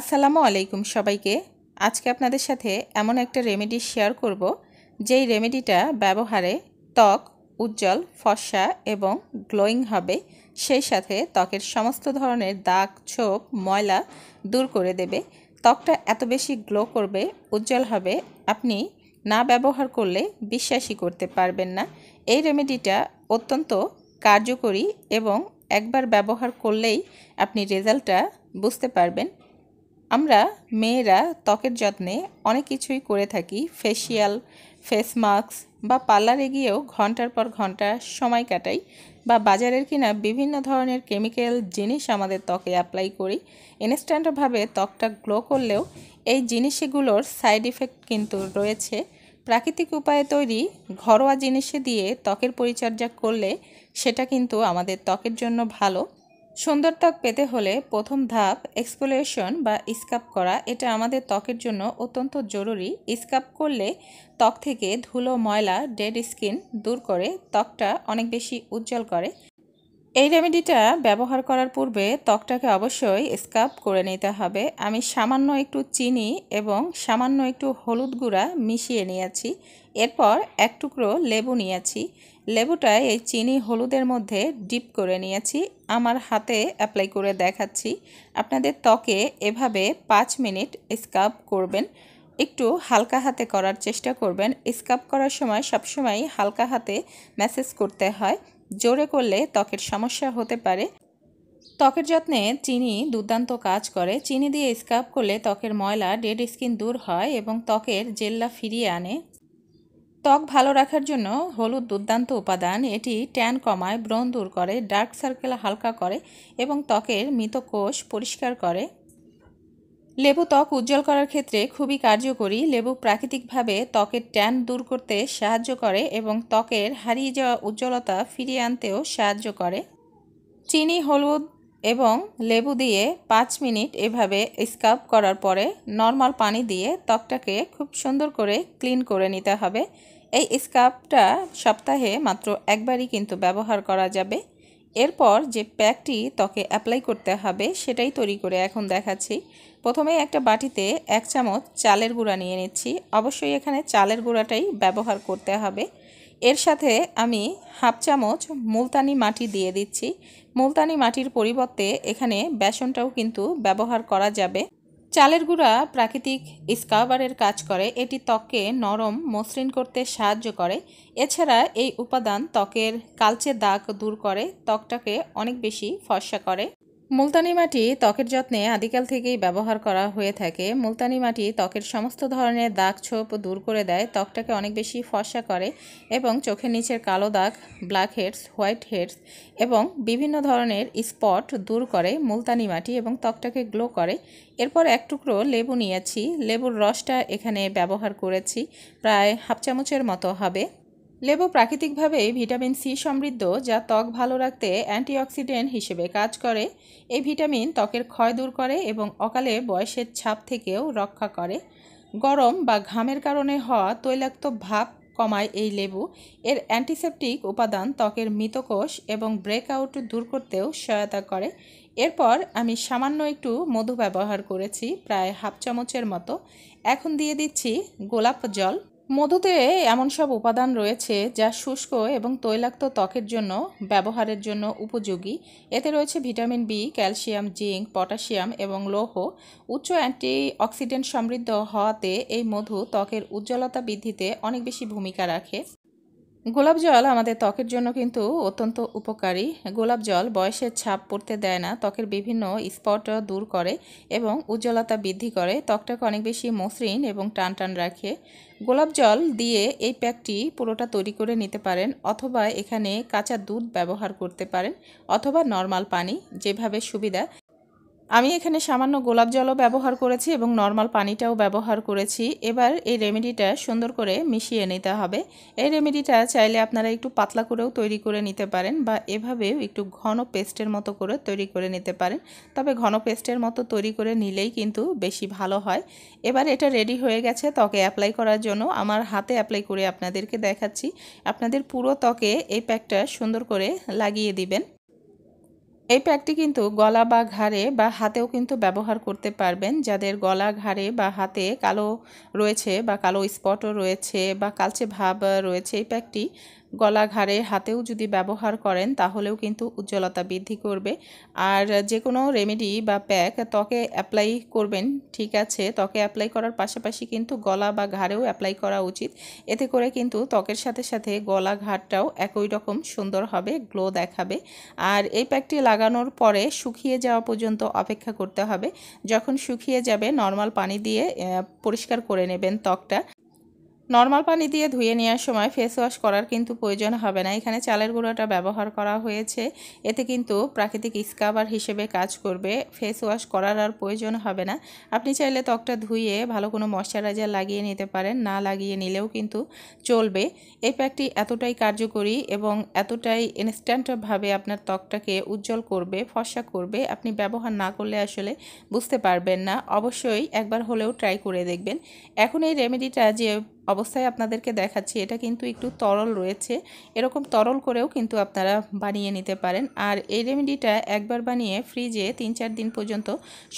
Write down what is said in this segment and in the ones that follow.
আসসালামু আলাইকুম সবাইকে আজকে আপনাদের সাথে এমন একটা রেমেডি শেয়ার করব যেই রেমেডিটা ব্যবহারে ত্বক উজ্জ্বল ফর্সা এবং গ্লোয়িং হবে সেই সাথে ত্বকের সমস্ত ধরনের দাগ ছোপ ময়লা দূর করে দেবে ত্বকটা এত বেশি গ্লো করবে উজ্জ্বল হবে আপনি না ব্যবহার করলে বিশ্বাসই করতে পারবেন না এই রেমেডিটা অত্যন্ত কার্যকরী এবং একবার ব্যবহার করলেই আপনি রেজাল্টটা বুঝতে পারবেন আমরা মেয়েরা ত্বকের যত্নে অনেক কিছুই করে থাকি ফেসিয়াল ফেস মাস্ক বা পার্লারে গিয়েও ঘন্টার পর ঘন্টা সময় কাটাই বা বাজারের কিনা বিভিন্ন ধরনের কেমিক্যাল জিনিস আমাদের ত্বকে অ্যাপ্লাই করি ইনস্ট্যান্টভাবে ত্বকটা গ্লো করলেও এই জিনিসগুলোর সাইড ইফেক্ট কিন্তু রয়েছে প্রাকৃতিক উপায়ে তৈরি ঘরোয়া জিনিসে দিয়ে ত্বকের পরিচর্যা করলে সেটা কিন্তু আমাদের ত্বকের জন্য ভালো সুন্দর ত্বক পেতে হলে প্রথম ধাপ এক্সপোলেশন বা স্কাপ করা এটা আমাদের ত্বকের জন্য অত্যন্ত জরুরি স্কাপ করলে ত্বক থেকে ধুলো ময়লা ডেড স্কিন দূর করে ত্বকটা অনেক বেশি উজ্জ্বল করে এই রেমেডিটা ব্যবহার করার পূর্বে ত্বকটাকে অবশ্যই স্কাব করে নিতে হবে আমি সামান্য একটু চিনি এবং সামান্য একটু হলুদ গুঁড়া মিশিয়ে নিয়েছি এরপর এক টুকরো লেবু নিয়েছি লেবুটা এই চিনি হলুদের মধ্যে ডিপ করে নিয়েছি আমার হাতে অ্যাপ্লাই করে দেখাচ্ছি আপনাদের ত্বকে এভাবে পাঁচ মিনিট স্কাব করবেন একটু হালকা হাতে করার চেষ্টা করবেন স্কাপ করার সময় সবসময় হালকা হাতে ম্যাসেজ করতে হয় জোরে করলে ত্বকের সমস্যা হতে পারে ত্বকের যত্নে চিনি দুর্দান্ত কাজ করে চিনি দিয়ে স্ক্রাব করলে ত্বকের ময়লা ডেড স্কিন দূর হয় এবং ত্বকের জেল্লা ফিরিয়ে আনে ত্বক ভালো রাখার জন্য হলুদ দুর্দান্ত উপাদান এটি ট্যান কমায় ব্রণ দূর করে ডার্ক সার্কেল হালকা করে এবং ত্বকের মৃতকোষ পরিষ্কার করে লেবু ত্বক উজ্জ্বল করার ক্ষেত্রে খুবই কার্যকরী লেবু প্রাকৃতিকভাবে ত্বকের ট্যান দূর করতে সাহায্য করে এবং ত্বকের হারিয়ে যাওয়া উজ্জ্বলতা ফিরিয়ে আনতেও সাহায্য করে চিনি হলুদ এবং লেবু দিয়ে পাঁচ মিনিট এভাবে স্কাব করার পরে নর্মাল পানি দিয়ে ত্বকটাকে খুব সুন্দর করে ক্লিন করে নিতে হবে এই স্কাবটা সপ্তাহে মাত্র একবারই কিন্তু ব্যবহার করা যাবে এরপর যে প্যাকটি ত্বকে অ্যাপ্লাই করতে হবে সেটাই তৈরি করে এখন দেখাচ্ছি প্রথমে একটা বাটিতে এক চামচ চালের গুঁড়া নিয়ে নিচ্ছি অবশ্যই এখানে চালের গুঁড়াটাই ব্যবহার করতে হবে এর সাথে আমি হাফ চামচ মুলতানি মাটি দিয়ে দিচ্ছি মুলতানি মাটির পরিবর্তে এখানে বেসনটাও কিন্তু ব্যবহার করা যাবে চালের গুঁড়া প্রাকৃতিক স্কাবারের কাজ করে এটি ত্বককে নরম মসৃণ করতে সাহায্য করে এছাড়া এই উপাদান ত্বকের কালচে দাগ দূর করে ত্বকটাকে অনেক বেশি ফর্সা করে মুলতানি মাটি ত্বকের যত্নে আদিকাল থেকেই ব্যবহার করা হয়ে থাকে মুলতানি মাটি ত্বকের সমস্ত ধরনের দাগ ছোপ দূর করে দেয় ত্বকটাকে অনেক বেশি ফর্সা করে এবং চোখের নিচের কালো দাগ ব্ল্যাক হেডস হোয়াইট হেডস এবং বিভিন্ন ধরনের স্পট দূর করে মুলতানি মাটি এবং ত্বকটাকে গ্লো করে এরপর এক টুকরো লেবু নিয়েছি লেবুর রসটা এখানে ব্যবহার করেছি প্রায় হাফ চামচের মতো হবে লেবু প্রাকৃতিকভাবেই ভিটামিন সি সমৃদ্ধ যা ত্বক ভালো রাখতে অ্যান্টিঅক্সিডেন্ট হিসেবে কাজ করে এই ভিটামিন ত্বকের ক্ষয় দূর করে এবং অকালে বয়সের ছাপ থেকেও রক্ষা করে গরম বা ঘামের কারণে হওয়া তৈলাক্ত ভাব কমায় এই লেবু এর অ্যান্টিসেপটিক উপাদান ত্বকের মৃতকোষ এবং ব্রেকআউট দূর করতেও সহায়তা করে এরপর আমি সামান্য একটু মধু ব্যবহার করেছি প্রায় হাফ চামচের মতো এখন দিয়ে দিচ্ছি গোলাপ জল মধুতে এমন সব উপাদান রয়েছে যা শুষ্ক এবং তৈলাক্ত ত্বকের জন্য ব্যবহারের জন্য উপযোগী এতে রয়েছে vitamin B calcium zinc potassium এবং লৌহ উচ্চ অ্যান্টিঅক্সিডেন্ট সমৃদ্ধ হওয়াতে এই মধু ত্বকের উজ্জ্বলতা বৃদ্ধিতে অনেক বেশি ভূমিকা রাখে গোলাপ জল আমাদের ত্বকের জন্য কিন্তু অত্যন্ত উপকারী গোলাপ জল বয়সের ছাপ পড়তে দেয় না ত্বকের বিভিন্ন স্পট দূর করে এবং উজ্জ্বলতা বৃদ্ধি করে ত্বকটাকে অনেক বেশি মসৃণ এবং টান টান রাখে গোলাপ জল দিয়ে এই প্যাকটি পুরোটা তৈরি করে নিতে পারেন অথবা এখানে কাঁচা দুধ ব্যবহার করতে পারেন অথবা নর্মাল পানি যেভাবে সুবিধা আমি এখানে সামান্য গোলাপ জলও ব্যবহার করেছি এবং নর্মাল পানিটাও ব্যবহার করেছি এবার এই রেমেডিটা সুন্দর করে মিশিয়ে নিতে হবে এই রেমেডিটা চাইলে আপনারা একটু পাতলা করেও তৈরি করে নিতে পারেন বা এভাবেও একটু ঘন পেস্টের মতো করে তৈরি করে নিতে পারেন তবে ঘন পেস্টের মতো তৈরি করে নিলেই কিন্তু বেশি ভালো হয় এবার এটা রেডি হয়ে গেছে ত্বকে অ্যাপ্লাই করার জন্য আমার হাতে অ্যাপ্লাই করে আপনাদেরকে দেখাচ্ছি আপনাদের পুরো ত্বকে এই প্যাকটা সুন্দর করে লাগিয়ে দিবেন এই প্যাকটি কিন্তু গলা বা ঘাড়ে বা হাতেও কিন্তু ব্যবহার করতে পারবেন যাদের গলা ঘাড়ে বা হাতে কালো রয়েছে বা কালো স্পটও রয়েছে বা কালচে ভাব রয়েছে এই প্যাকটি গলা ঘাড়ে হাতেও যদি ব্যবহার করেন তাহলেও কিন্তু উজ্জ্বলতা বৃদ্ধি করবে আর যে কোনো রেমেডি বা প্যাক ত্বকে অ্যাপ্লাই করবেন ঠিক আছে ত্বকে অ্যাপ্লাই করার পাশাপাশি কিন্তু গলা বা ঘাড়েও অ্যাপ্লাই করা উচিত এতে করে কিন্তু ত্বকের সাথে সাথে গলা ঘাটটাও একই রকম সুন্দর হবে গ্লো দেখাবে আর এই প্যাকটি লাগানোর পরে শুকিয়ে যাওয়া পর্যন্ত অপেক্ষা করতে হবে যখন শুকিয়ে যাবে নর্মাল পানি দিয়ে পরিষ্কার করে নেবেন ত্বকটা নর্মাল পানি দিয়ে ধুয়ে নেওয়ার সময় ফেস ওয়াশ করার কিন্তু প্রয়োজন হবে না এখানে চালের গুঁড়োটা ব্যবহার করা হয়েছে এতে কিন্তু প্রাকৃতিক স্কাবার হিসেবে কাজ করবে ফেস ওয়াশ করার আর প্রয়োজন হবে না আপনি চাইলে ত্বকটা ধুয়ে ভালো কোনো ময়শ্চারাইজার লাগিয়ে নিতে পারেন না লাগিয়ে নিলেও কিন্তু চলবে এই প্যাকটি এতটাই কার্যকরী এবং এতটাই ইনস্ট্যান্টভাবে আপনার ত্বকটাকে উজ্জ্বল করবে ফর্সা করবে আপনি ব্যবহার না করলে আসলে বুঝতে পারবেন না অবশ্যই একবার হলেও ট্রাই করে দেখবেন এখন এই রেমেডিটা যে অবস্থায় আপনাদেরকে দেখাচ্ছি এটা কিন্তু একটু তরল রয়েছে এরকম তরল করেও কিন্তু আপনারা বানিয়ে নিতে পারেন আর এই রেমেডিটা একবার বানিয়ে ফ্রিজে তিন চার দিন পর্যন্ত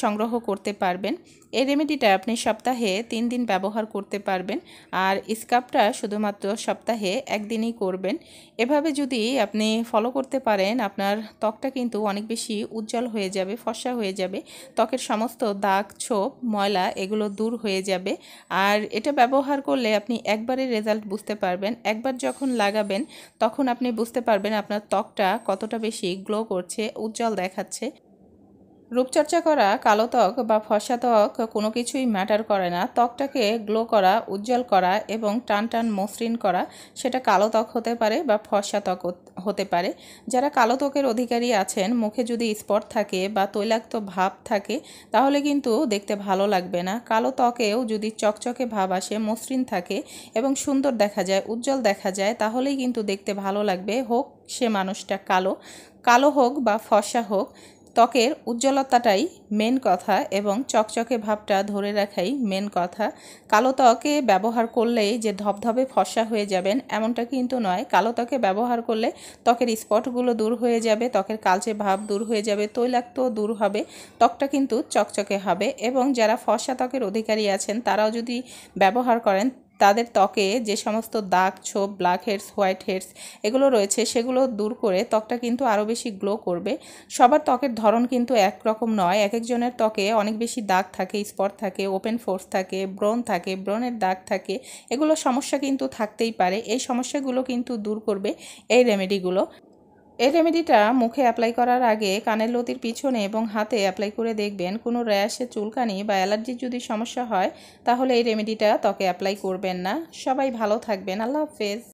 সংগ্রহ করতে পারবেন এই রেমেডিটা আপনি সপ্তাহে তিন দিন ব্যবহার করতে পারবেন আর স্কার্পটা শুধুমাত্র সপ্তাহে একদিনই করবেন এভাবে যদি আপনি ফলো করতে পারেন আপনার ত্বকটা কিন্তু অনেক বেশি উজ্জ্বল হয়ে যাবে ফসা হয়ে যাবে ত্বকের সমস্ত দাগ ছোপ ময়লা এগুলো দূর হয়ে যাবে আর এটা ব্যবহার করলে আপনি একবারে রেজাল্ট বুঝতে পারবেন একবার যখন লাগাবেন তখন আপনি বুঝতে পারবেন আপনার ত্বকটা কতটা বেশি গ্লো করছে উজ্জ্বল দেখাচ্ছে রূপচর্চা করা কালো ত্বক বা ফসা ত্বক কোনো কিছুই ম্যাটার করে না ত্বকটাকে গ্লো করা উজ্জ্বল করা এবং টান টান মসৃণ করা সেটা কালো ত্বক হতে পারে বা ফসা ত্বক হতে পারে যারা কালো ত্বকের অধিকারী আছেন মুখে যদি স্পট থাকে বা তৈলাক্ত ভাব থাকে তাহলে কিন্তু দেখতে ভালো লাগবে না কালো ত্বকেও যদি চকচকে ভাব আসে মসৃণ থাকে এবং সুন্দর দেখা যায় উজ্জ্বল দেখা যায় তাহলেই কিন্তু দেখতে ভালো লাগবে হোক সে মানুষটা কালো কালো হোক বা ফসা হোক ত্বকের উজ্জ্বলতাটাই মেন কথা এবং চকচকে ভাবটা ধরে রাখাই মেন কথা কালো ত্বকে ব্যবহার করলেই যে ধবধবে ফর্সা হয়ে যাবেন এমনটা কিন্তু নয় কালো ত্বকে ব্যবহার করলে ত্বকের স্পটগুলো দূর হয়ে যাবে ত্বকের কালচে ভাব দূর হয়ে যাবে তৈলাক্ত দূর হবে ত্বকটা কিন্তু চকচকে হবে এবং যারা ফর্সা ত্বকের অধিকারী আছেন তারাও যদি ব্যবহার করেন তাদের ত্বকে যে সমস্ত দাগ ছোপ ব্ল্যাক হেডস হোয়াইট হেডস এগুলো রয়েছে সেগুলো দূর করে ত্বকটা কিন্তু আরও বেশি গ্লো করবে সবার ত্বকের ধরন কিন্তু একরকম নয় এক একজনের ত্বকে অনেক বেশি দাগ থাকে স্পট থাকে ওপেন ফোর্স থাকে ব্রন থাকে ব্রনের দাগ থাকে এগুলো সমস্যা কিন্তু থাকতেই পারে এই সমস্যাগুলো কিন্তু দূর করবে এই রেমেডিগুলো এই রেমেডিটা মুখে অ্যাপ্লাই করার আগে কানের লতির পিছনে এবং হাতে অ্যাপ্লাই করে দেখবেন কোনো র্যাশে চুলকানি বা অ্যালার্জির যদি সমস্যা হয় তাহলে এই রেমেডিটা ত্বকে অ্যাপ্লাই করবেন না সবাই ভালো থাকবেন আল্লাহ হাফেজ